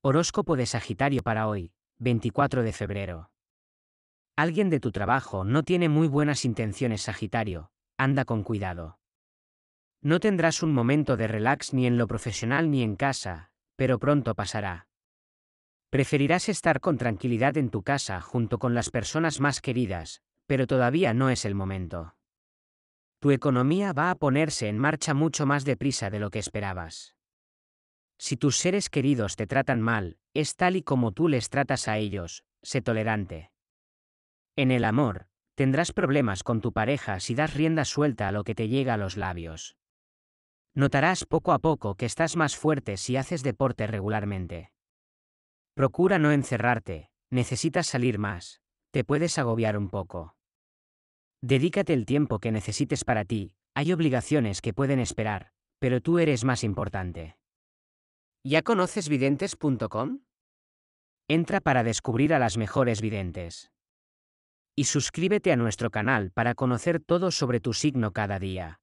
Horóscopo de Sagitario para hoy, 24 de febrero. Alguien de tu trabajo no tiene muy buenas intenciones, Sagitario, anda con cuidado. No tendrás un momento de relax ni en lo profesional ni en casa, pero pronto pasará. Preferirás estar con tranquilidad en tu casa junto con las personas más queridas, pero todavía no es el momento. Tu economía va a ponerse en marcha mucho más deprisa de lo que esperabas. Si tus seres queridos te tratan mal, es tal y como tú les tratas a ellos, sé tolerante. En el amor, tendrás problemas con tu pareja si das rienda suelta a lo que te llega a los labios. Notarás poco a poco que estás más fuerte si haces deporte regularmente. Procura no encerrarte, necesitas salir más, te puedes agobiar un poco. Dedícate el tiempo que necesites para ti, hay obligaciones que pueden esperar, pero tú eres más importante. ¿Ya conoces videntes.com? Entra para descubrir a las mejores videntes. Y suscríbete a nuestro canal para conocer todo sobre tu signo cada día.